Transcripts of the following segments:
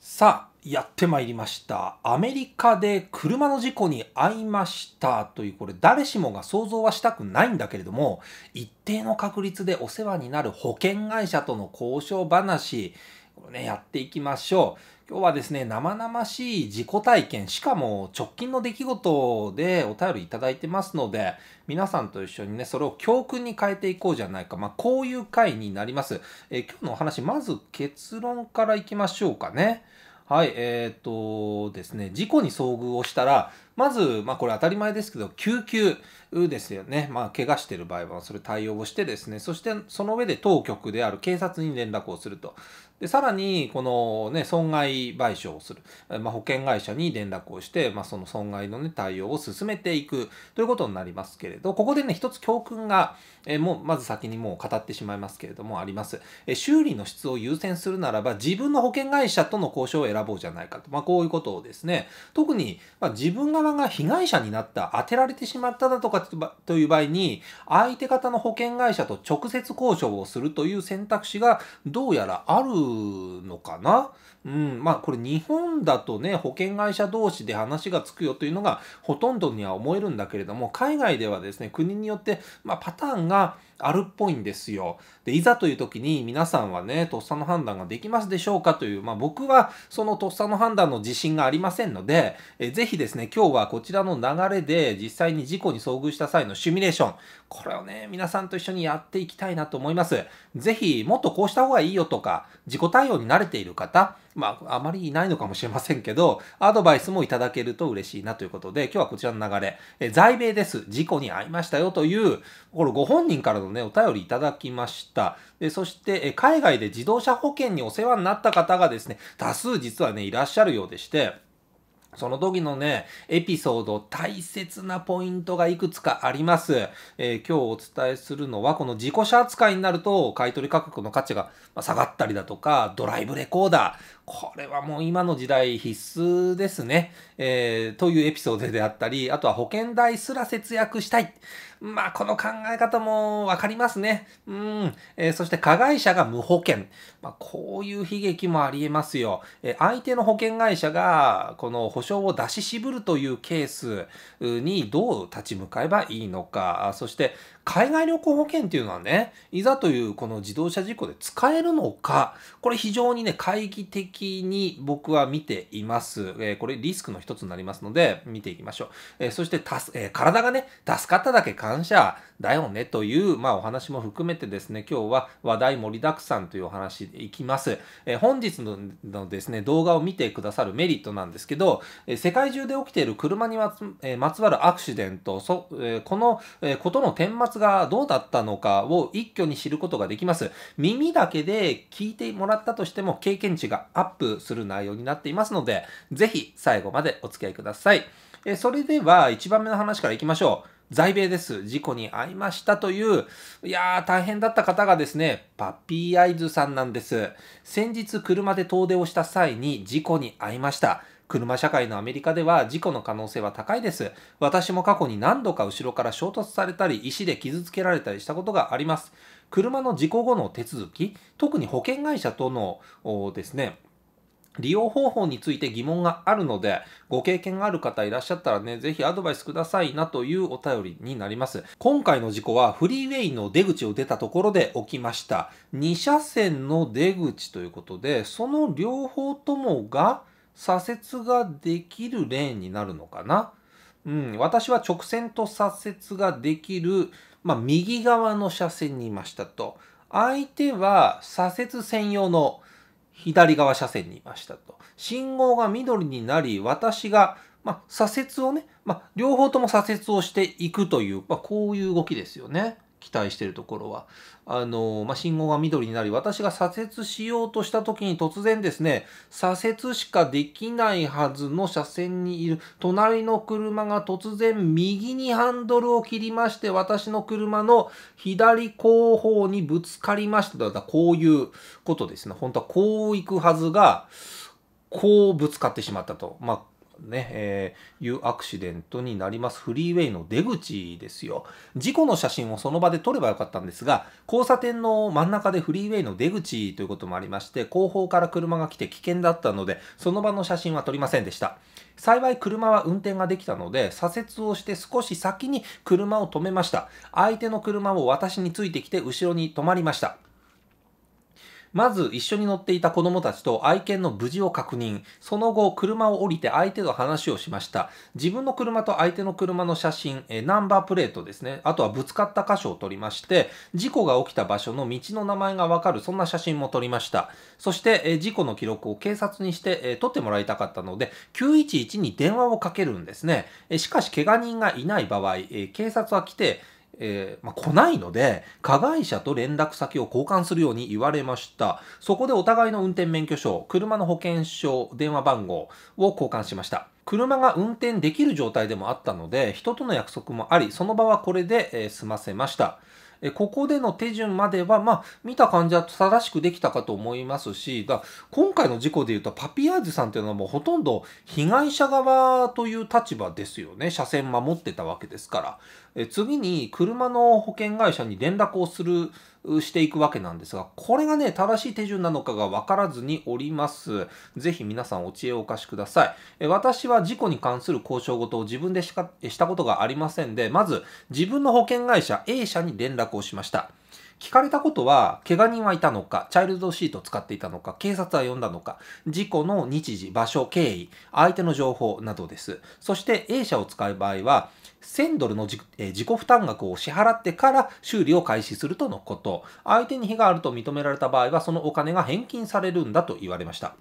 さあやってまいりましたアメリカで車の事故に遭いましたというこれ誰しもが想像はしたくないんだけれども一定の確率でお世話になる保険会社との交渉話これねやっていきましょう今日はですね、生々しい自己体験、しかも直近の出来事でお便りいただいてますので、皆さんと一緒にね、それを教訓に変えていこうじゃないか。まあ、こういう回になります。えー、今日のお話、まず結論からいきましょうかね。はい、えっ、ー、とですね、事故に遭遇をしたら、まず、まあこれ当たり前ですけど、救急ですよね。まあ怪我してる場合はそれ対応をしてですね、そしてその上で当局である警察に連絡をすると。でさらにこの、ね、損害賠償をする、まあ、保険会社に連絡をして、まあ、その損害の、ね、対応を進めていくということになりますけれどここでね一つ教訓が、えー、もうまず先にもう語ってしまいますけれどもあります、えー、修理の質を優先するならば自分の保険会社との交渉を選ぼうじゃないかと、まあ、こういうことをですね特に、まあ、自分側が被害者になった当てられてしまっただとかという場合に相手方の保険会社と直接交渉をするという選択肢がどうやらあるのかなうん、まあこれ日本だとね保険会社同士で話がつくよというのがほとんどには思えるんだけれども海外ではですね国によって、まあ、パターンがあるっぽいんですよ。で、いざという時に皆さんはね、とっさの判断ができますでしょうかという、まあ僕はそのとっさの判断の自信がありませんので、えぜひですね、今日はこちらの流れで実際に事故に遭遇した際のシミュレーション、これをね、皆さんと一緒にやっていきたいなと思います。ぜひ、もっとこうした方がいいよとか、自己対応に慣れている方、まあ、あまりいないのかもしれませんけど、アドバイスもいただけると嬉しいなということで、今日はこちらの流れ、え在米です。事故に遭いましたよという、これご本人からのね、お便りいただきました。でそして、え海外で自動車保険にお世話になった方がですね、多数実はね、いらっしゃるようでして、その時のね、エピソード、大切なポイントがいくつかあります。えー、今日お伝えするのは、この自己車扱いになると、買取価格の価値が下がったりだとか、ドライブレコーダー、これはもう今の時代必須ですね。えー、というエピソードであったり、あとは保険代すら節約したい。まあ、この考え方もわかりますね。うん。えー、そして加害者が無保険。まあ、こういう悲劇もありえますよ。えー、相手の保険会社が、この保証を出し渋るというケースにどう立ち向かえばいいのか。そして、海外旅行保険っていうのはね、いざというこの自動車事故で使えるのか、これ非常にね、懐疑的に僕は見ています。えー、これリスクの一つになりますので、見ていきましょう。えー、そしてたす、えー、体がね、助かっただけ感謝だよねという、まあお話も含めてですね、今日は話題盛りだくさんというお話でいきます。え本日ののですね、動画を見てくださるメリットなんですけど、え世界中で起きている車にまつ,、えまつわるアクシデント、そえこの、えことの点末がどうだったのかを一挙に知ることができます。耳だけで聞いてもらったとしても経験値がアップする内容になっていますので、ぜひ最後までお付き合いください。えそれでは1番目の話からいきましょう。在米です。事故に遭いましたという、いやー大変だった方がですね、パピーアイズさんなんです。先日車で遠出をした際に事故に遭いました。車社会のアメリカでは事故の可能性は高いです。私も過去に何度か後ろから衝突されたり、石で傷つけられたりしたことがあります。車の事故後の手続き、特に保険会社とのですね、利用方法について疑問があるので、ご経験がある方いらっしゃったらね、ぜひアドバイスくださいなというお便りになります。今回の事故はフリーウェイの出口を出たところで起きました。2車線の出口ということで、その両方ともが、左折ができるレーンになるのかな。うん、私は直線と左折ができる、まあ、右側の車線にいましたと。相手は左折専用の左側車線にいましたと。信号が緑になり、私が、まあ、左折をね、まあ、両方とも左折をしていくという、まあ、こういう動きですよね。期待してるところは、あの、まあ、信号が緑になり、私が左折しようとした時に突然ですね、左折しかできないはずの車線にいる隣の車が突然右にハンドルを切りまして、私の車の左後方にぶつかりました。だからこういうことですね。本当はこう行くはずが、こうぶつかってしまったと。まあね、えー、いうアクシデントになります。フリーウェイの出口ですよ。事故の写真をその場で撮ればよかったんですが、交差点の真ん中でフリーウェイの出口ということもありまして、後方から車が来て危険だったので、その場の写真は撮りませんでした。幸い車は運転ができたので、左折をして少し先に車を止めました。相手の車も私についてきて後ろに止まりました。まず一緒に乗っていた子供たちと愛犬の無事を確認。その後、車を降りて相手と話をしました。自分の車と相手の車の写真、えナンバープレートですね。あとはぶつかった箇所を撮りまして、事故が起きた場所の道の名前がわかる、そんな写真も撮りました。そして、え事故の記録を警察にして、え撮ってもらいたかったので、911に電話をかけるんですね。えしかし、怪我人がいない場合、え警察は来て、えー、まあ、来ないので、加害者と連絡先を交換するように言われました。そこでお互いの運転免許証、車の保険証、電話番号を交換しました。車が運転できる状態でもあったので、人との約束もあり、その場はこれで、えー、済ませました。えここでの手順までは、まあ、見た感じは正しくできたかと思いますし、だ今回の事故で言うと、パピアーズさんっていうのはもうほとんど被害者側という立場ですよね。車線守ってたわけですから。え次に車の保険会社に連絡をするしていくわけなんですが、これがね、正しい手順なのかが分からずにおります。ぜひ皆さんお知恵をお貸しください。私は事故に関する交渉事を自分でしかしたことがありませんで、まず自分の保険会社 A 社に連絡をしました。聞かれたことは、怪我人はいたのか、チャイルドシートを使っていたのか、警察は呼んだのか、事故の日時、場所、経緯、相手の情報などです。そして A 社を使う場合は、1000ドルのじ、えー、自己負担額を支払ってから修理を開始するとのこと。相手に非があると認められた場合は、そのお金が返金されるんだと言われました。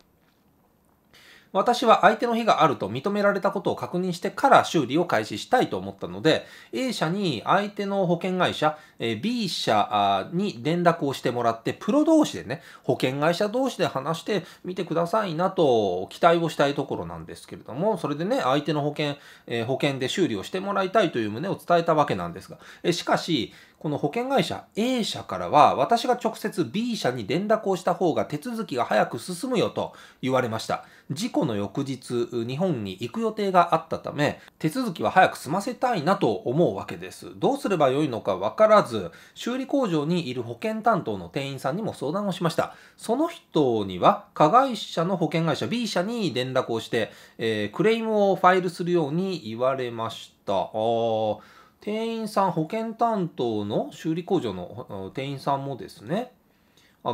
私は相手の非があると認められたことを確認してから修理を開始したいと思ったので、A 社に相手の保険会社えー、B 社に連絡をしてもらって、プロ同士でね、保険会社同士で話してみてくださいなと期待をしたいところなんですけれども、それでね、相手の保険、えー、保険で修理をしてもらいたいという旨を伝えたわけなんですが、えー、しかし、この保険会社 A 社からは、私が直接 B 社に連絡をした方が手続きが早く進むよと言われました。事故の翌日、日本に行く予定があったため、手続きは早く済ませたいなと思うわけです。どうすればよいのかわからず修理工場にいる保険担当の店員さんにも相談をしましたその人には加害者の保険会社 B 社に連絡をして、えー、クレームをファイルするように言われましたあ店員さん保険担当の修理工場の店員さんもですね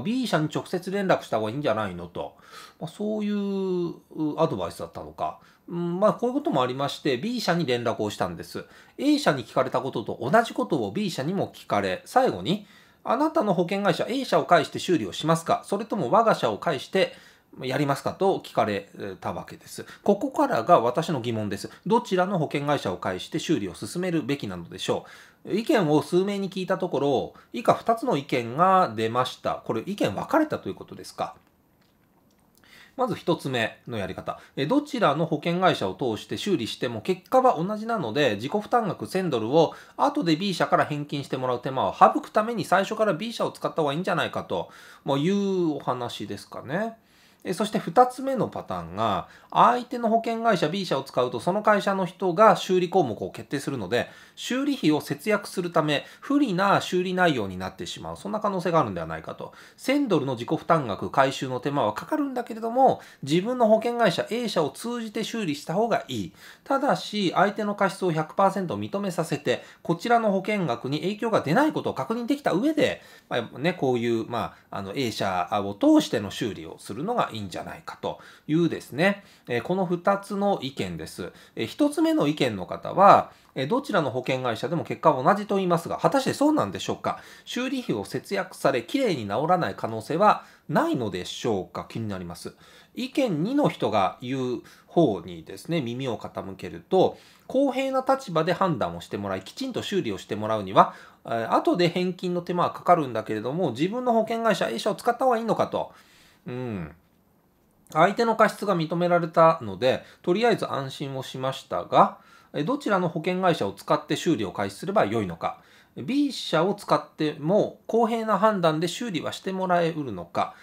B 社に直接連絡した方がいいんじゃないのと、まあ、そういうアドバイスだったのかまあ、こういうこともありまして、B 社に連絡をしたんです。A 社に聞かれたことと同じことを B 社にも聞かれ、最後に、あなたの保険会社 A 社を介して修理をしますかそれとも我が社を介してやりますかと聞かれたわけです。ここからが私の疑問です。どちらの保険会社を介して修理を進めるべきなのでしょう意見を数名に聞いたところ、以下2つの意見が出ました。これ意見分かれたということですかまず1つ目のやり方。どちらの保険会社を通して修理しても結果は同じなので、自己負担額1000ドルを後で B 社から返金してもらう手間を省くために最初から B 社を使った方がいいんじゃないかと、いうお話ですかね。そして2つ目のパターンが、相手の保険会社 B 社を使うと、その会社の人が修理項目を決定するので、修理費を節約するため、不利な修理内容になってしまう。そんな可能性があるんではないかと。1000ドルの自己負担額回収の手間はかかるんだけれども、自分の保険会社 A 社を通じて修理した方がいい。ただし、相手の過失を100%認めさせて、こちらの保険額に影響が出ないことを確認できた上で、まあ、ね、こういう、まあ、あの A 社を通しての修理をするのがいいんじゃないかというですね、えこの2つの意見です。え1つ目の意見の方は、えどちらの保険会社でも結果は同じと言いますが、果たしてそうなんでしょうか修理費を節約され、きれいに治らない可能性はないのでしょうか気になります。意見2の人が言う方にですね、耳を傾けると、公平な立場で判断をしてもらい、きちんと修理をしてもらうには、後で返金の手間はかかるんだけれども、自分の保険会社 A 社を使った方がいいのかと。うん。相手の過失が認められたので、とりあえず安心をしましたが、どちらの保険会社を使って修理を開始すればよいのか、B 社を使っても公平な判断で修理はしてもらえうるのか、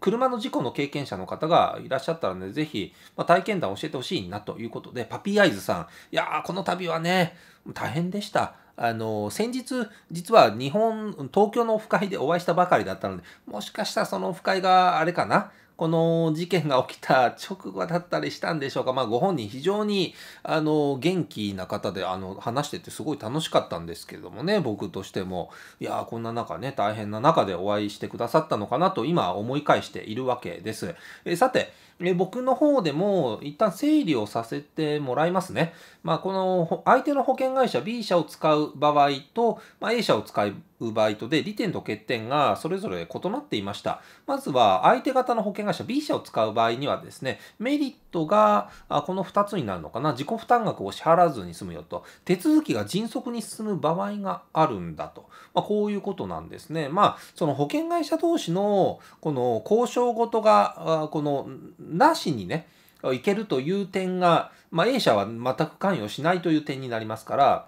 車の事故の経験者の方がいらっしゃったらね、ぜひ、ま体験談を教えてほしいなということで、パピーアイズさん、いやー、この度はね、大変でした。あの、先日、実は日本、東京のオフ会でお会いしたばかりだったので、もしかしたらそのオフ会があれかな、この事件が起きた直後だったりしたんでしょうか、まあ、ご本人非常にあの元気な方であの話しててすごい楽しかったんですけれどもね僕としてもいやこんな中ね大変な中でお会いしてくださったのかなと今思い返しているわけです。えさてえ僕の方でも一旦整理をさせてもらいますね。まあ、この相手の保険会社 B 社を使う場合と、まあ、A 社を使う場合とで利点と欠点がそれぞれ異なっていました。まずは相手方の保険会社 B 社を使う場合にはですね、メリットがこの2つになるのかな。自己負担額を支払わずに済むよと。手続きが迅速に進む場合があるんだと。まあ、こういうことなんですね。まあ、その保険会社同士のこの交渉事が、このなしにね、いけるという点が、まあ、A 社は全く関与しないという点になりますから、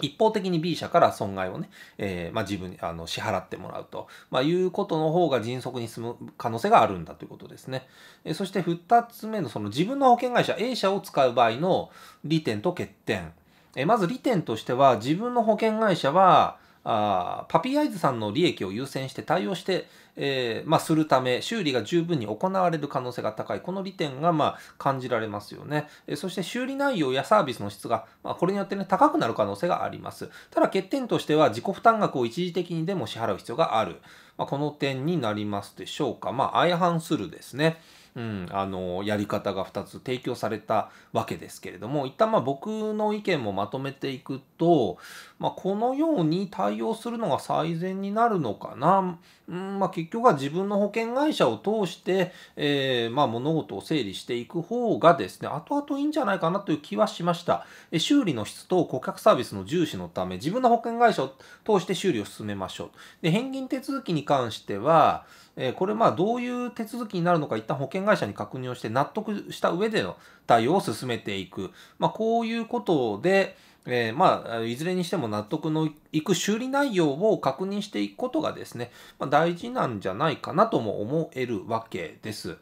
一方的に B 社から損害をね、えー、まあ、自分にあの支払ってもらうと、まあ、いうことの方が迅速に進む可能性があるんだということですね。えそして2つ目のその自分の保険会社 A 社を使う場合の利点と欠点。えまず利点としては自分の保険会社は、あパピーアイズさんの利益を優先して対応して、えー、まあ、するため修理が十分に行われる可能性が高いこの利点が、まあ、感じられますよね、えそして修理内容やサービスの質が、まあ、これによって、ね、高くなる可能性がありますただ欠点としては自己負担額を一時的にでも支払う必要がある、まあ、この点になりますでしょうかまあ相反するですねうん、あのやり方が2つ提供されたわけですけれども一旦まあ僕の意見もまとめていくと、まあ、このように対応するのが最善になるのかな、うんまあ、結局は自分の保険会社を通して、えー、まあ、物事を整理していく方がですね後々いいんじゃないかなという気はしましたえ修理の質と顧客サービスの重視のため自分の保険会社を通して修理を進めましょうで返金手続きに関してはえこれまあどういう手続きになるのか一旦保険会社に確認をして納得した上での対応を進めていく、まあ、こういうことで、えー、まあ、いずれにしても納得のいく修理内容を確認していくことがですね、まあ、大事なんじゃないかなとも思えるわけです。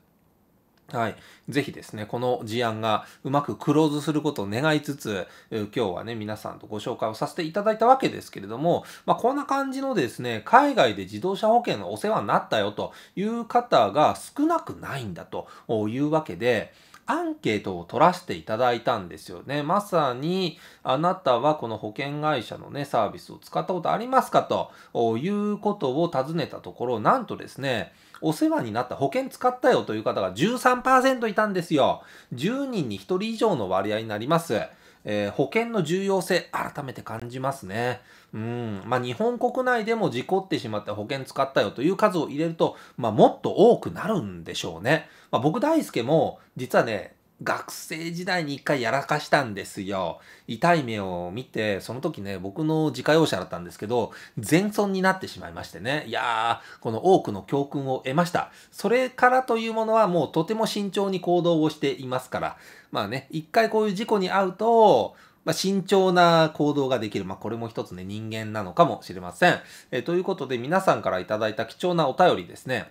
はい。ぜひですね、この事案がうまくクローズすることを願いつつ、今日はね、皆さんとご紹介をさせていただいたわけですけれども、まあ、こんな感じのですね、海外で自動車保険のお世話になったよという方が少なくないんだというわけで、アンケートを取らせていただいたんですよね。まさに、あなたはこの保険会社のね、サービスを使ったことありますかということを尋ねたところ、なんとですね、お世話になった保険使ったよという方が13%いたんですよ。10人に1人以上の割合になります。えー、保険の重要性、改めて感じますね。うん。まあ、日本国内でも事故ってしまって保険使ったよという数を入れると、まあ、もっと多くなるんでしょうね。まあ、僕大輔も、実はね、学生時代に一回やらかしたんですよ。痛い目を見て、その時ね、僕の自家用車だったんですけど、全損になってしまいましてね。いやー、この多くの教訓を得ました。それからというものはもうとても慎重に行動をしていますから。まあね、一回こういう事故に遭うと、まあ、慎重な行動ができる。まあ、これも一つね、人間なのかもしれません。えということで、皆さんからいただいた貴重なお便りですね。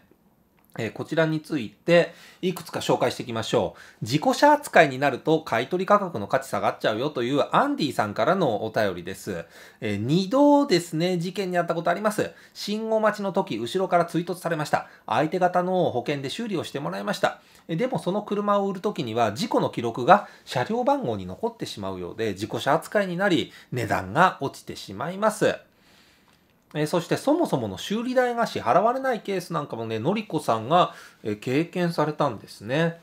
えこちらについていくつか紹介していきましょう。自己者扱いになると買取価格の価値下がっちゃうよというアンディさんからのお便りです。えー、2度ですね、事件にあったことあります。信号待ちの時、後ろから追突されました。相手方の保険で修理をしてもらいました。でもその車を売る時には事故の記録が車両番号に残ってしまうようで自己者扱いになり値段が落ちてしまいます。えー、そしてそもそもの修理代が支払われないケースなんかもね、のりこさんが、え経験されたんですね。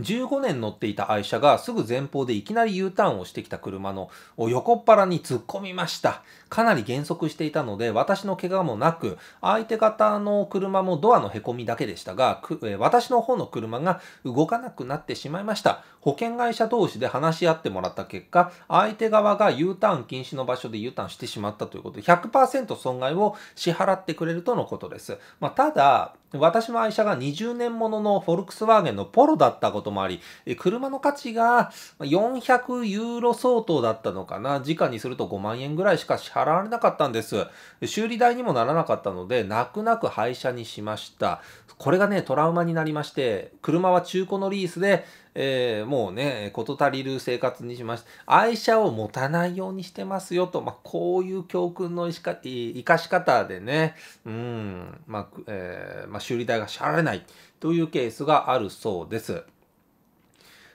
15年乗っていた愛車がすぐ前方でいきなり U ターンをしてきた車の横っ腹に突っ込みました。かなり減速していたので、私の怪我もなく、相手方の車もドアの凹みだけでしたが、私の方の車が動かなくなってしまいました。保険会社同士で話し合ってもらった結果、相手側が U ターン禁止の場所で U ターンしてしまったということで、100%損害を支払ってくれるとのことです。まあ、ただ、私の愛車が20年もののフォルクスワーゲンのポロだったことこともあり、車の価値が400ユーロ相当だったのかな、時価にすると5万円ぐらいしか支払われなかったんです。修理代にもならなかったので、泣く泣く廃車にしました。これがね、トラウマになりまして、車は中古のリースで、えー、もうね、事足りる生活にしました。愛車を持たないようにしてますよと、まあ、こういう教訓の生かし方でね、うん、まあ、えー、まあ、修理代が支払えないというケースがあるそうです。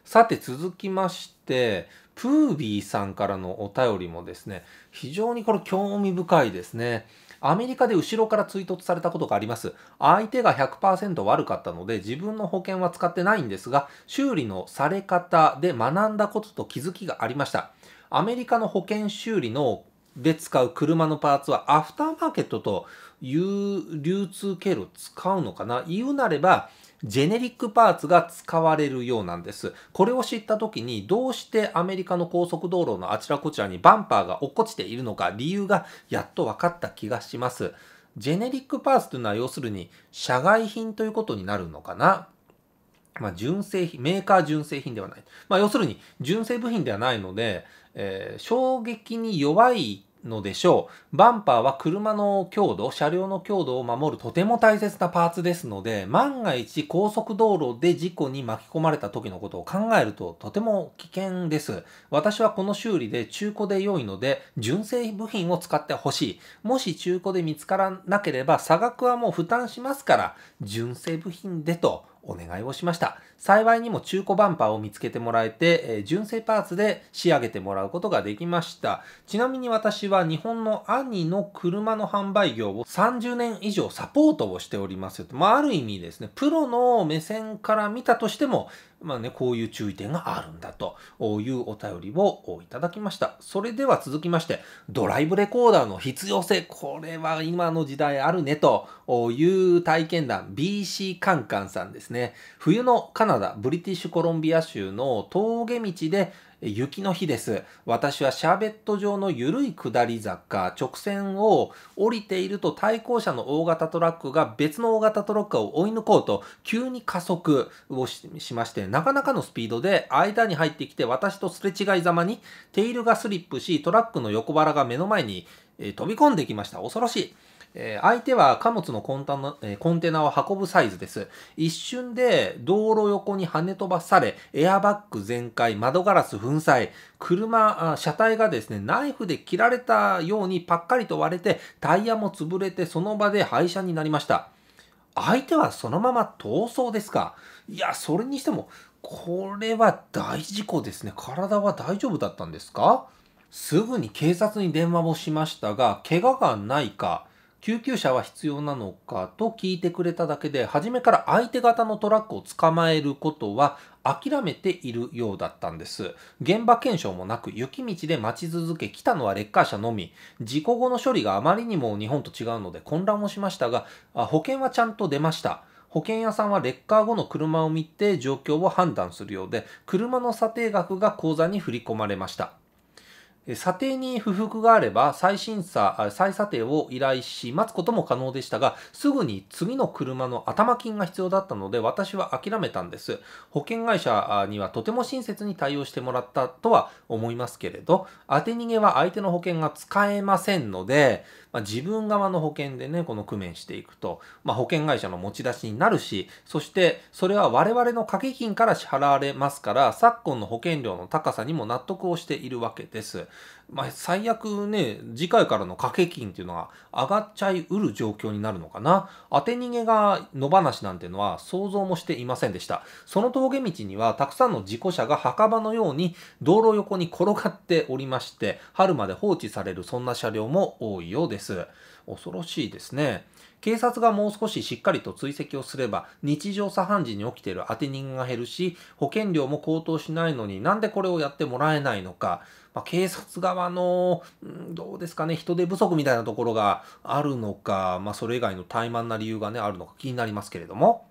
さて続きましてプービーさんからのお便りもですね非常にこれ興味深いですねアメリカで後ろから追突されたことがあります相手が100%悪かったので自分の保険は使ってないんですが修理のされ方で学んだことと気づきがありましたアメリカの保険修理ので使う車のパーツはアフターマーケットという流通経路を使うのかな言うなればジェネリックパーツが使われるようなんです。これを知った時にどうしてアメリカの高速道路のあちらこちらにバンパーが落っこちているのか理由がやっと分かった気がします。ジェネリックパーツというのは要するに社外品ということになるのかなまあ、純正品、メーカー純正品ではない。まあ、要するに、純正部品ではないので、えー、衝撃に弱いのでしょう。バンパーは車の強度、車両の強度を守るとても大切なパーツですので、万が一高速道路で事故に巻き込まれた時のことを考えるととても危険です。私はこの修理で中古で良いので、純正部品を使ってほしい。もし中古で見つからなければ差額はもう負担しますから、純正部品でとお願いをしました。幸いにも中古バンパーを見つけてもらえて、えー、純正パーツで仕上げてもらうことができました。ちなみに私は日本の兄の車の販売業を30年以上サポートをしておりますまあ、ある意味ですね、プロの目線から見たとしても、まあね、こういう注意点があるんだというお便りをいただきました。それでは続きまして、ドライブレコーダーの必要性、これは今の時代あるねという体験談 BC カンカンさんですね。冬のカナナダ、ブリティッシュコロンビア州の峠道で雪の日です。私はシャーベット状の緩い下り坂、直線を降りていると対向車の大型トラックが別の大型トラックを追い抜こうと急に加速をしまして、なかなかのスピードで間に入ってきて私とすれ違いざまにテイルがスリップし、トラックの横腹が目の前に飛び込んできました。恐ろしい。え相手は貨物のコンタナコンテナを運ぶサイズです。一瞬で道路横に跳ね飛ばされ、エアバッグ全開、窓ガラス粉砕、車、車体がですね、ナイフで切られたようにパッカリと割れて、タイヤも潰れて、その場で廃車になりました。相手はそのまま逃走ですかいや、それにしても、これは大事故ですね。体は大丈夫だったんですかすぐに警察に電話をしましたが、怪我がないか、救急車は必要なのかと聞いてくれただけで、初めから相手方のトラックを捕まえることは諦めているようだったんです。現場検証もなく、雪道で待ち続け、来たのはレッカー車のみ、事故後の処理があまりにも日本と違うので混乱もしましたが、保険はちゃんと出ました。保険屋さんはレッカー後の車を見て状況を判断するようで、車の査定額が口座に振り込まれました。査定に不服があれば再審査、再査定を依頼し、待つことも可能でしたが、すぐに次の車の頭金が必要だったので、私は諦めたんです。保険会社にはとても親切に対応してもらったとは思いますけれど、当て逃げは相手の保険が使えませんので、まあ、自分側の保険でね、この工面していくと、まあ、保険会社の持ち出しになるし、そしてそれは我々の掛け金から支払われますから、昨今の保険料の高さにも納得をしているわけです。まあ、最悪ね、次回からの掛け金っていうのは上がっちゃいうる状況になるのかな。当て逃げが野放しなんてのは想像もしていませんでした。その峠道にはたくさんの事故車が墓場のように道路横に転がっておりまして、春まで放置されるそんな車両も多いようです。恐ろしいですね。警察がもう少ししっかりと追跡をすれば、日常茶飯事に起きている当て逃げが減るし、保険料も高騰しないのになんでこれをやってもらえないのか。まあ、警察側の、どうですかね、人手不足みたいなところがあるのか、まあ、それ以外の怠慢な理由がね、あるのか気になりますけれども。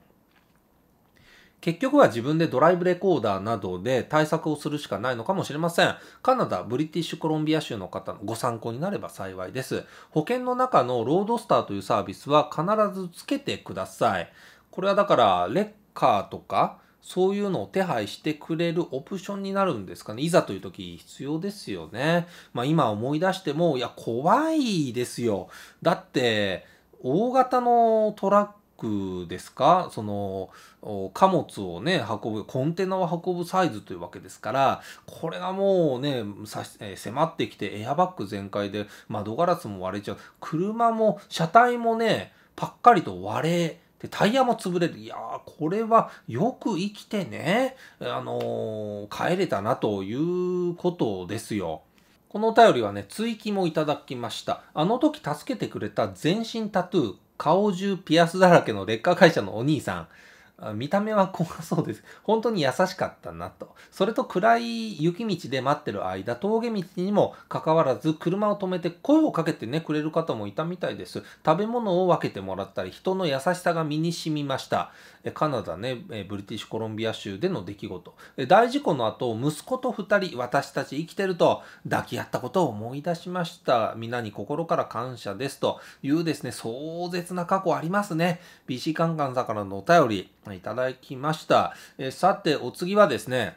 結局は自分でドライブレコーダーなどで対策をするしかないのかもしれません。カナダ、ブリティッシュコロンビア州の方のご参考になれば幸いです。保険の中のロードスターというサービスは必ずつけてください。これはだから、レッカーとか、そういうのを手配してくれるオプションになるんですかね。いざという時必要ですよね。まあ今思い出しても、いや、怖いですよ。だって、大型のトラックですかその貨物をね運ぶコンテナを運ぶサイズというわけですからこれがもうね迫ってきてエアバッグ全開で窓ガラスも割れちゃう車も車体もねパッカリと割れで、タイヤも潰れる。いやー、これはよく生きてね、あのー、帰れたなということですよ。このお便りはね、追記もいただきました。あの時助けてくれた全身タトゥー、顔中ピアスだらけの劣化会社のお兄さん。見た目は怖そうです。本当に優しかったなと。それと暗い雪道で待ってる間、峠道にもかかわらず、車を止めて声をかけてね、くれる方もいたみたいです。食べ物を分けてもらったり、人の優しさが身に染みました。カナダね、ブリティッシュコロンビア州での出来事。大事故の後、息子と2人、私たち生きてると抱き合ったことを思い出しました。皆に心から感謝です。というですね、壮絶な過去ありますね。BC カンカンさんからのお便り。いただきました。えー、さて、お次はですね、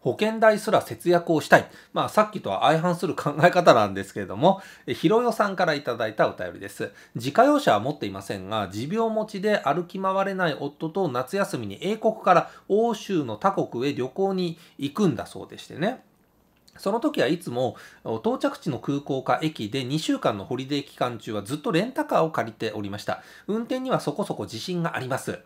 保険代すら節約をしたい。まあさっきとは相反する考え方なんですけれども、ひろよさんからいただいたお便りです。自家用車は持っていませんが、持病持ちで歩き回れない夫と夏休みに英国から欧州の他国へ旅行に行くんだそうでしてね。その時はいつも到着地の空港か駅で2週間のホリデー期間中はずっとレンタカーを借りておりました。運転にはそこそこ自信があります。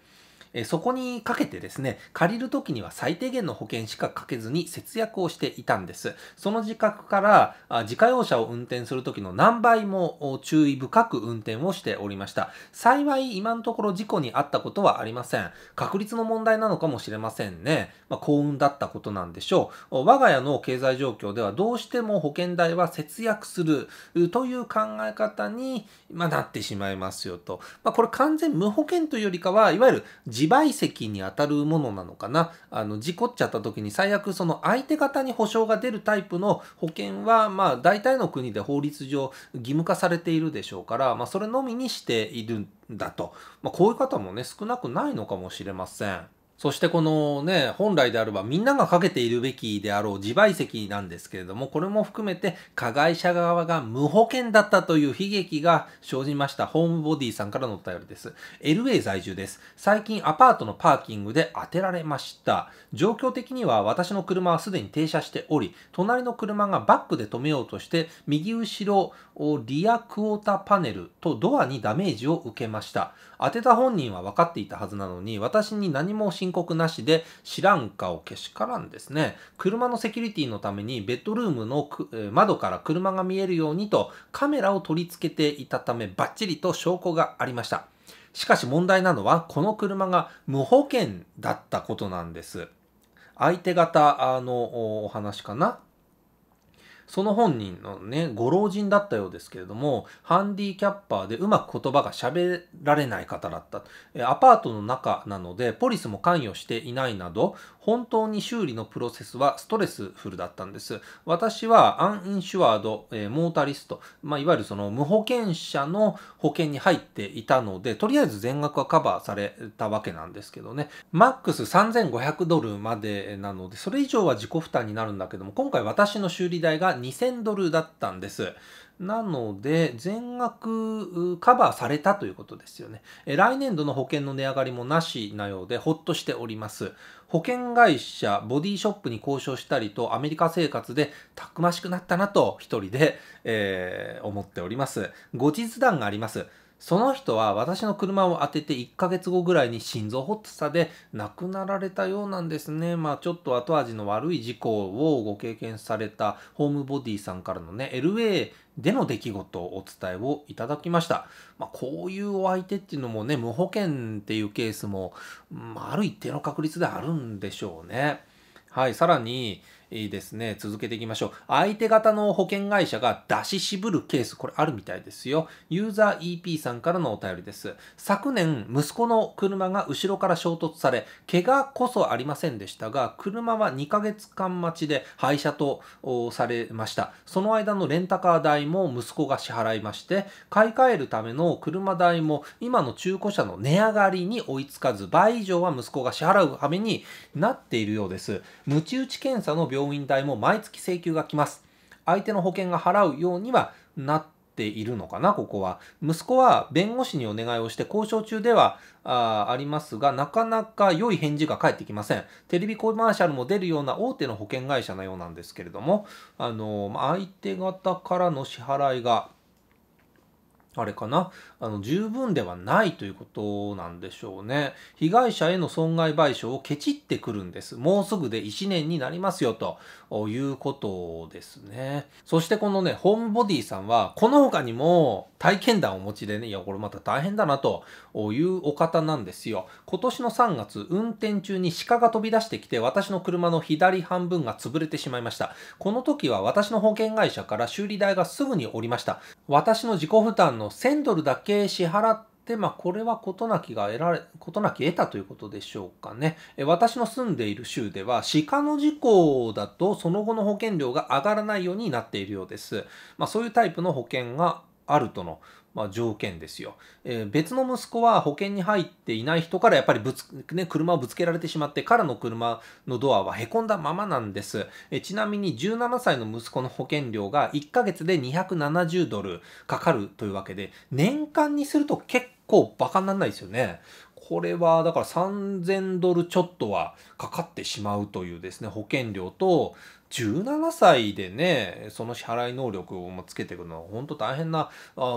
えそこにかけてですね、借りる時には最低限の保険しかかけずに節約をしていたんです。その自覚から、あ自家用車を運転する時の何倍も注意深く運転をしておりました。幸い今のところ事故に遭ったことはありません。確率の問題なのかもしれませんね。まあ、幸運だったことなんでしょう。我が家の経済状況ではどうしても保険代は節約するという考え方に、まあ、なってしまいますよと。まあ、これ完全無保険というよりかは、いわゆる自自賠責にあたるものなのかなあの事故っちゃった時に最悪その相手方に保証が出るタイプの保険はまあ大体の国で法律上義務化されているでしょうから、まあ、それのみにしているんだと、まあ、こういう方もね少なくないのかもしれません。そしてこのね、本来であればみんながかけているべきであろう自賠責なんですけれども、これも含めて加害者側が無保険だったという悲劇が生じましたホームボディさんからのお便りです。LA 在住です。最近アパートのパーキングで当てられました。状況的には私の車はすでに停車しており、隣の車がバックで止めようとして、右後ろリアクォータパネルとドアにダメージを受けました。当てた本人は分かっていたはずなのに、私に何も申告なしで、知らん顔けしからんですね。車のセキュリティのために、ベッドルームの窓から車が見えるようにと、カメラを取り付けていたため、バッチリと証拠がありました。しかし問題なのは、この車が無保険だったことなんです。相手方のお話かなその本人のね、ご老人だったようですけれども、ハンディキャッパーでうまく言葉が喋られない方だった。アパートの中なので、ポリスも関与していないなど、本当に修理のプロセスはストレスフルだったんです。私はアンインシュワード、えモータリスト、まあ、いわゆるその無保険者の保険に入っていたので、とりあえず全額はカバーされたわけなんですけどね。マックス3500ドルまでなので、それ以上は自己負担になるんだけども、今回私の修理代が2000ドルだったんです。なので、全額カバーされたということですよね。来年度の保険の値上がりもなしなようで、ほっとしております。保険会社、ボディショップに交渉したりと、アメリカ生活でたくましくなったなと、一人で、えー、思っております。後日談があります。その人は私の車を当てて1ヶ月後ぐらいに心臓発作で亡くなられたようなんですね。まあちょっと後味の悪い事故をご経験されたホームボディさんからのね、LA での出来事をお伝えをいただきました。まあこういうお相手っていうのもね、無保険っていうケースも、まあ、ある一定の確率であるんでしょうね。はい、さらに、ですね、続けていきましょう。相手方の保険会社が出し渋るケース、これあるみたいですよ。ユーザー EP さんからのお便りです。昨年、息子の車が後ろから衝突され、怪我こそありませんでしたが、車は2ヶ月間待ちで廃車とされました。その間のレンタカー代も息子が支払いまして、買い替えるための車代も今の中古車の値上がりに追いつかず、倍以上は息子が支払う羽目になっているようです。ムチ打ち検査の病院代も毎月請求が来ます。相手の保険が払うようにはなっているのかな、ここは。息子は弁護士にお願いをして交渉中ではあありますが、なかなか良い返事が返ってきません。テレビコマーシャルも出るような大手の保険会社のようなんですけれども、あの、相手方からの支払いがあれかなあの十分ではないということなんでしょうね。被害者への損害賠償をケチってくるんです。もうすぐで1年になりますよと。いうことですね。そしてこのね、ホームボディさんは、この他にも体験談をお持ちでね、いや、これまた大変だなというお方なんですよ。今年の3月、運転中に鹿が飛び出してきて、私の車の左半分が潰れてしまいました。この時は私の保険会社から修理代がすぐにおりました。私の自己負担の1000ドルだけ支払って、で、まあ、これは事なきが得られ、事なき得たということでしょうかね。え私の住んでいる州では、鹿の事故だとその後の保険料が上がらないようになっているようです。まあ、そういうタイプの保険があるとの、まあ、条件ですよ、えー、別の息子は保険に入っていない人からやっぱりぶつ、ね、車をぶつけられてしまって彼の車のドアはへこんだままなんです、えー、ちなみに17歳の息子の保険料が1ヶ月で270ドルかかるというわけで年間にすると結構バカにならないですよね。これはだから3000ドルちょっとはかかってしまうというですね、保険料と、17歳でね、その支払い能力をつけていくのは本当大変な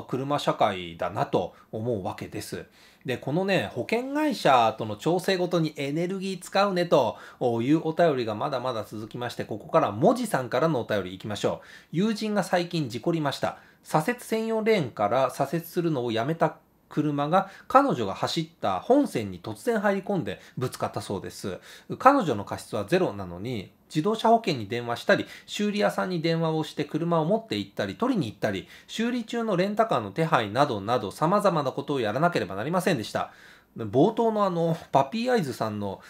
車社会だなと思うわけです。で、このね、保険会社との調整ごとにエネルギー使うねというお便りがまだまだ続きまして、ここから文字さんからのお便りいきましょう。友人が最近事故りました。左折専用レーンから左折するのをやめた車が彼女が走った本線に突然入り込んでぶつかったそうです。彼女の過失はゼロなのに、自動車保険に電話したり、修理屋さんに電話をして車を持って行ったり、取りに行ったり、修理中のレンタカーの手配などなど様々なことをやらなければなりませんでした。冒頭のあのパピーアイズさんの、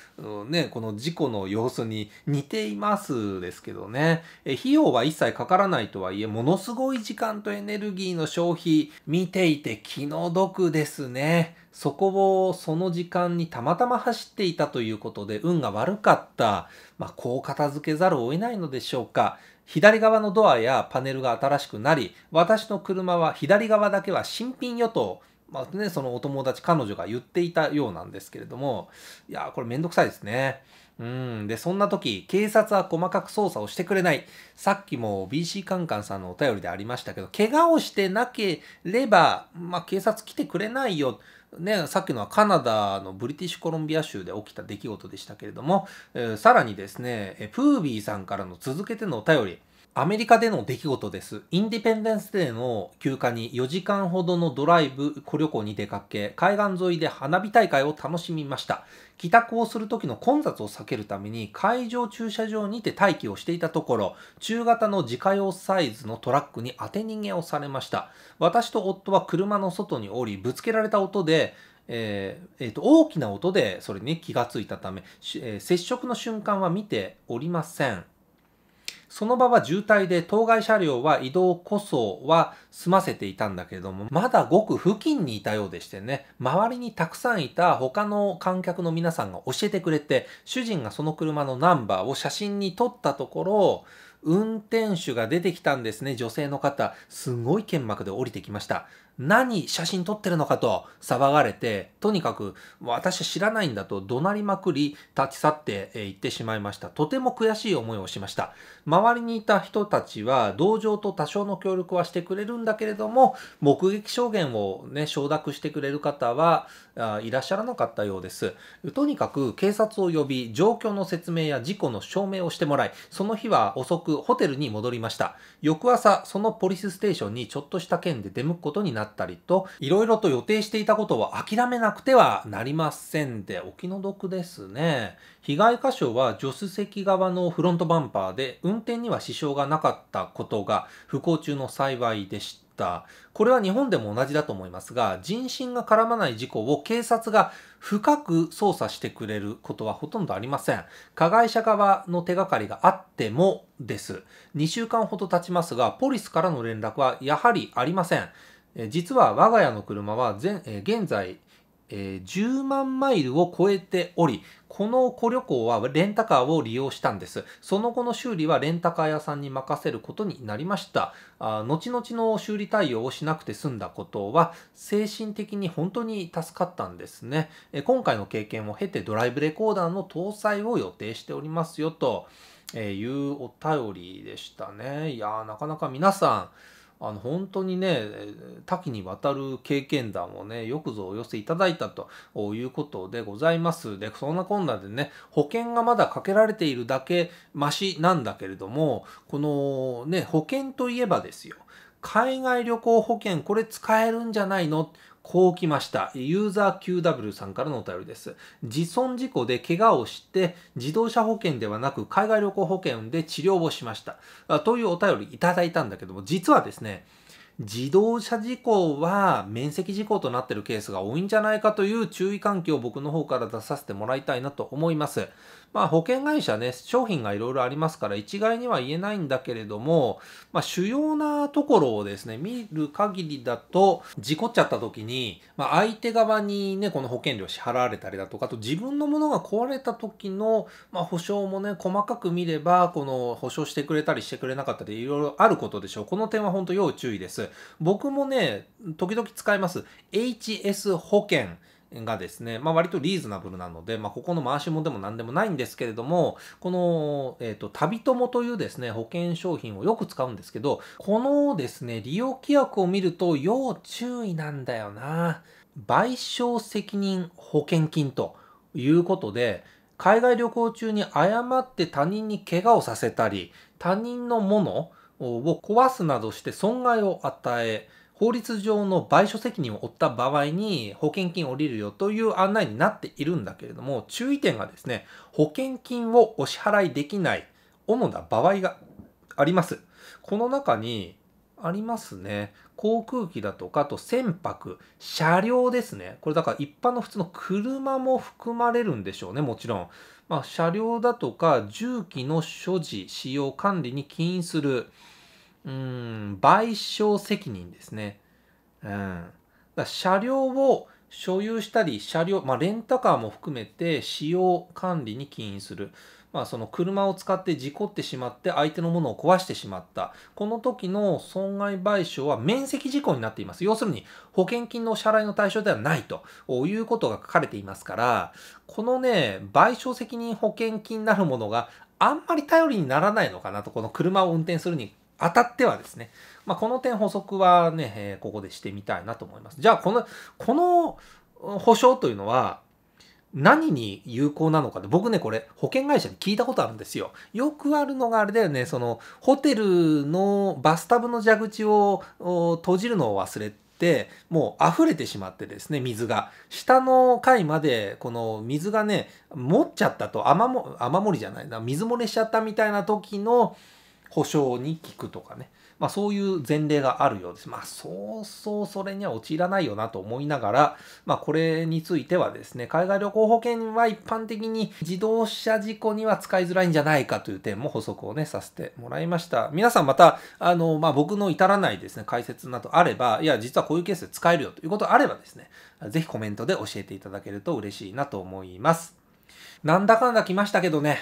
ね、この事故の様子に似ていますですけどねえ費用は一切かからないとはいえものすごい時間とエネルギーの消費見ていて気の毒ですねそこをその時間にたまたま走っていたということで運が悪かった、まあ、こう片付けざるを得ないのでしょうか左側のドアやパネルが新しくなり私の車は左側だけは新品予とまあね、そのお友達彼女が言っていたようなんですけれどもいやこれめんどくさいですね。うんでそんな時警察は細かく捜査をしてくれないさっきも BC カンカンさんのお便りでありましたけど怪我をしてなければ、まあ、警察来てくれないよ、ね、さっきのはカナダのブリティッシュコロンビア州で起きた出来事でしたけれども、えー、さらにですねプービーさんからの続けてのお便りアメリカでの出来事です。インディペンデンスデーの休暇に4時間ほどのドライブ、小旅行に出かけ、海岸沿いで花火大会を楽しみました。帰宅をする時の混雑を避けるために会場駐車場にて待機をしていたところ、中型の自家用サイズのトラックに当て逃げをされました。私と夫は車の外におり、ぶつけられた音で、えーえーと、と大きな音でそれに気がついたため、えー、接触の瞬間は見ておりません。その場は渋滞で当該車両は移動こそは済ませていたんだけれども、まだごく付近にいたようでしてね、周りにたくさんいた他の観客の皆さんが教えてくれて、主人がその車のナンバーを写真に撮ったところ、運転手が出てきたんですね、女性の方。すごい剣幕で降りてきました。何写真撮ってるのかと騒がれて、とにかく私知らないんだと怒鳴りまくり立ち去っていってしまいました。とても悔しい思いをしました。周りにいた人たちは同情と多少の協力はしてくれるんだけれども、目撃証言をね、承諾してくれる方はいらっしゃらなかったようです。とにかく警察を呼び、状況の説明や事故の証明をしてもらい、その日は遅くホテルに戻りました。翌朝、そのポリスステーションにちょっとした件で出向くことになったりと、いろいろと予定していたことを諦めなくてはなりませんで、お気の毒ですね。被害箇所は助手席側のフロントバンパーで、運運転には支障がなかったことが不幸中の幸いでした。これは日本でも同じだと思いますが、人身が絡まない事故を警察が深く捜査してくれることはほとんどありません。加害者側の手がかりがあってもです。2週間ほど経ちますが、ポリスからの連絡はやはりありません。実は我が家の車は現在えー、10万マイルを超えており、この小旅行はレンタカーを利用したんです。その後の修理はレンタカー屋さんに任せることになりました。あ後々の修理対応をしなくて済んだことは、精神的に本当に助かったんですね。え今回の経験を経てドライブレコーダーの搭載を予定しておりますよというお便りでしたね。いやー、なかなか皆さん、あの本当にね多岐にわたる経験談をねよくぞお寄せいただいたということでございますでそんなこんなでね保険がまだかけられているだけマシなんだけれどもこのね保険といえばですよ海外旅行保険、これ使えるんじゃないのこうきました。ユーザー QW さんからのお便りです。自損事故で怪我をして、自動車保険ではなく海外旅行保険で治療をしました。というお便りいただいたんだけども、実はですね、自動車事故は面積事故となっているケースが多いんじゃないかという注意喚起を僕の方から出させてもらいたいなと思います。まあ、保険会社ね、商品がいろいろありますから一概には言えないんだけれども、まあ、主要なところをですね、見る限りだと、事故っちゃった時に、まあ、相手側にね、この保険料支払われたりだとか、あと自分のものが壊れた時の、まあ、保証もね、細かく見れば、この保証してくれたりしてくれなかったり、いろいろあることでしょう。この点は本当要注意です。僕もね、時々使います。HS 保険。がですね、まあ、割とリーズナブルなので、まあ、ここの回しもでも何でもないんですけれども、この、えー、と、旅友というですね、保険商品をよく使うんですけど、このですね、利用規約を見ると要注意なんだよな。賠償責任保険金ということで、海外旅行中に誤って他人に怪我をさせたり、他人のものを壊すなどして損害を与え、法律上の賠償責任を負った場合に保険金を下りるよという案内になっているんだけれども、注意点がですね、保険金をお支払いできない主な場合があります。この中にありますね。航空機だとか、あと船舶、車両ですね。これだから一般の普通の車も含まれるんでしょうね、もちろん。まあ、車両だとか、重機の所持、使用、管理に起因する。うん、賠償責任ですね。うん。だ車両を所有したり、車両、まあ、レンタカーも含めて使用管理に起因する。まあ、その車を使って事故ってしまって相手のものを壊してしまった。この時の損害賠償は面積事項になっています。要するに保険金の支払いの対象ではないということが書かれていますから、このね、賠償責任保険金なるものがあんまり頼りにならないのかなと、この車を運転するに当たってはですね、まあ、この点補足はね、えここでしてみたいなと思います。じゃあ、この、この保証というのは、何に有効なのかって、僕ね、これ、保険会社に聞いたことあるんですよ。よくあるのがあれだよね、その、ホテルのバスタブの蛇口を閉じるのを忘れて、もう溢れてしまってですね水が下の階までこの水がね持っちゃったと雨も雨漏りじゃないな水漏れしちゃったみたいな時の保証に効くとかね、まあ、そういう前例があるようです。まあ、そうそうそれには陥らないよなと思いながら、まあ、これについてはですね、海外旅行保険は一般的に自動車事故には使いづらいんじゃないかという点も補足をね、させてもらいました。皆さんまた、あの、まあ、僕の至らないですね、解説などあれば、いや、実はこういうケースで使えるよということあればですね、ぜひコメントで教えていただけると嬉しいなと思います。なんだかんだ来ましたけどね、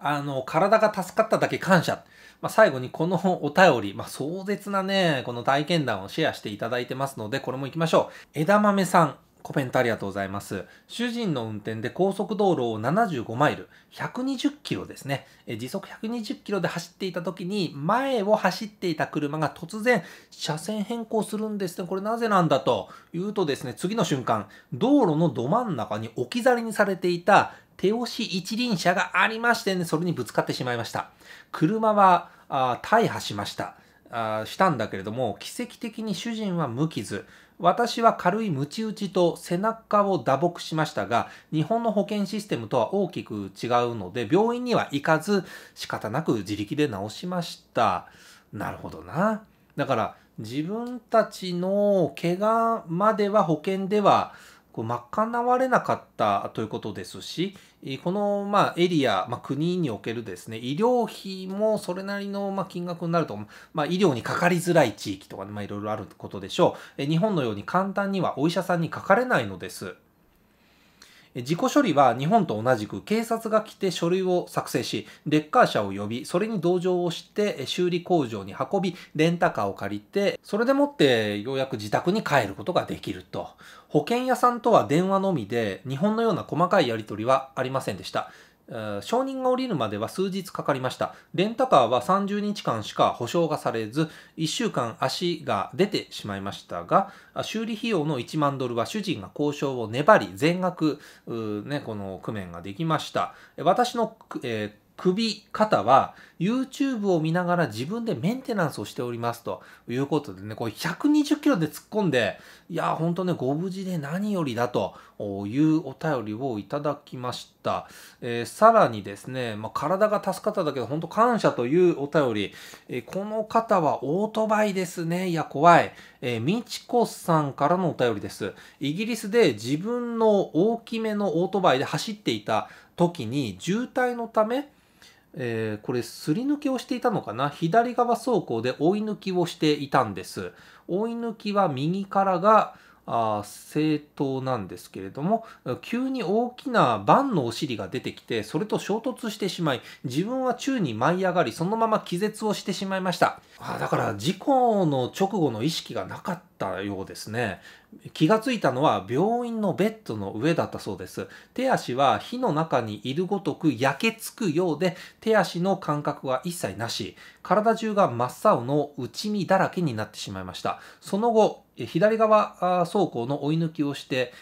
あの、体が助かっただけ感謝。まあ、最後にこのお便り、まあ、壮絶なね、この体験談をシェアしていただいてますので、これも行きましょう。枝豆さん、コメントありがとうございます。主人の運転で高速道路を75マイル、120キロですね。時速120キロで走っていた時に、前を走っていた車が突然、車線変更するんですね。これなぜなんだと言うとですね、次の瞬間、道路のど真ん中に置き去りにされていた手押し一輪車がありましてね、それにぶつかってしまいました。車はあ大破しました。あしたんだけれども、奇跡的に主人は無傷。私は軽いち打ちと背中を打撲しましたが、日本の保険システムとは大きく違うので、病院には行かず、仕方なく自力で治しました。なるほどな。だから、自分たちの怪我までは保険では、こう賄われなかったということですし、このまエリア、ま国におけるですね、医療費もそれなりのま金額になると、まあ、医療にかかりづらい地域とかね、まあ、いろいろあることでしょう。日本のように簡単にはお医者さんにかかれないのです。事故処理は日本と同じく警察が来て書類を作成し、レッカー車を呼び、それに同乗をして修理工場に運び、レンタカーを借りて、それでもってようやく自宅に帰ることができると。保険屋さんとは電話のみで日本のような細かいやり取りはありませんでした承認が下りるまでは数日かかりました。レンタカーは30日間しか保証がされず、1週間足が出てしまいましたが、修理費用の1万ドルは主人が交渉を粘り、全額、ね、この工面ができました。私の、えー首、肩は YouTube を見ながら自分でメンテナンスをしておりますということでね、これ120キロで突っ込んで、いや、ほんとね、ご無事で何よりだというお便りをいただきました。えー、さらにですね、まあ、体が助かっただけで本当感謝というお便り、えー、この方はオートバイですね。いや、怖い。えー、みちこさんからのお便りです。イギリスで自分の大きめのオートバイで走っていた時に渋滞のため、えー、これすり抜けをしていたのかな左側走行で追い抜きをしていたんです追い抜きは右からがあ政党なんですけれども急に大きなバンのお尻が出てきてそれと衝突してしまい自分は宙に舞い上がりそのまま気絶をしてしまいましたあだから事故の直後の意識がなかったようですね気がついたのは病院のベッドの上だったそうです手足は火の中にいるごとく焼けつくようで手足の感覚は一切なし体中が真っ青の内身だらけになってしまいましたその後左側走行の追い抜きをして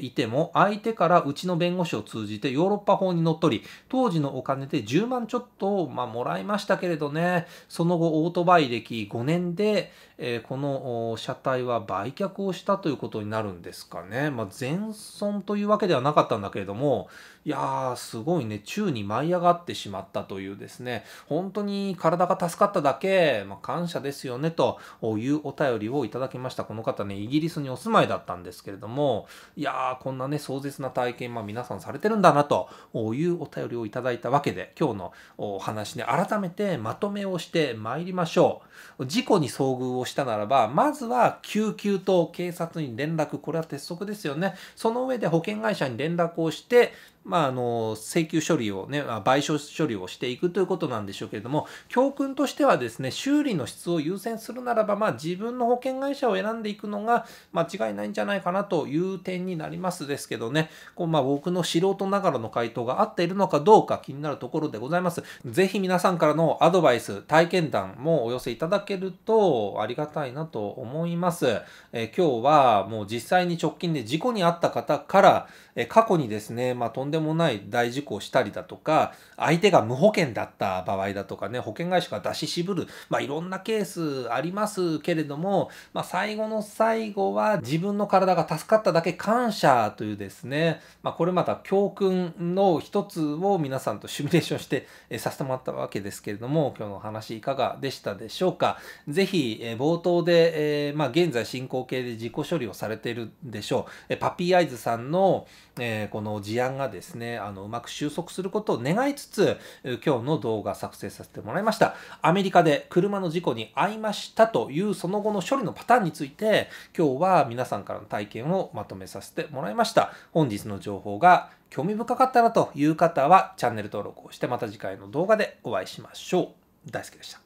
いても相手からうちの弁護士を通じてヨーロッパ法にのっとり当時のお金で10万ちょっと、まあ、もらいましたけれどねその後オートバイ歴5年で、えこの車体は売却をしたということになるんですかね、まあ、全損というわけではなかったんだけれどもいやー、すごいね、宙に舞い上がってしまったというですね、本当に体が助かっただけ、まあ、感謝ですよね、というお便りをいただきました。この方ね、イギリスにお住まいだったんですけれども、いやー、こんなね、壮絶な体験、まあ、皆さんされてるんだな、というお便りをいただいたわけで、今日のお話ね、改めてまとめをして参りましょう。事故に遭遇をしたならば、まずは救急と警察に連絡、これは鉄則ですよね。その上で保険会社に連絡をして、まあ、あの請求処理を、ね、賠償処理をしていくということなんでしょうけれども、教訓としてはですね、修理の質を優先するならば、まあ、自分の保険会社を選んでいくのが間違いないんじゃないかなという点になりますですけどね、こうまあ、僕の素人ながらの回答が合っているのかどうか気になるところでございます。ぜひ皆さんからのアドバイス、体験談もお寄せいただけるとありがたいなと思います。え今日はもう実際に直近で事故に遭った方から、え過去にですね、まあ、とんででもない大事故をしたりだとか相手が無保険だった場合だとかね保険会社が出し渋る、まあ、いろんなケースありますけれども、まあ、最後の最後は自分の体が助かっただけ感謝というですね、まあ、これまた教訓の一つを皆さんとシミュレーションしてさせてもらったわけですけれども今日のお話いかがでしたでしょうか。ぜひ冒頭で、えー、まあ、現在進行形で自己処理をされているでしょう。パピーアイズさんの、えー、この事案がですねですね、あの、うまく収束することを願いつつ、今日の動画作成させてもらいました。アメリカで車の事故に遭いましたというその後の処理のパターンについて、今日は皆さんからの体験をまとめさせてもらいました。本日の情報が興味深かったなという方は、チャンネル登録をしてまた次回の動画でお会いしましょう。大好きでした。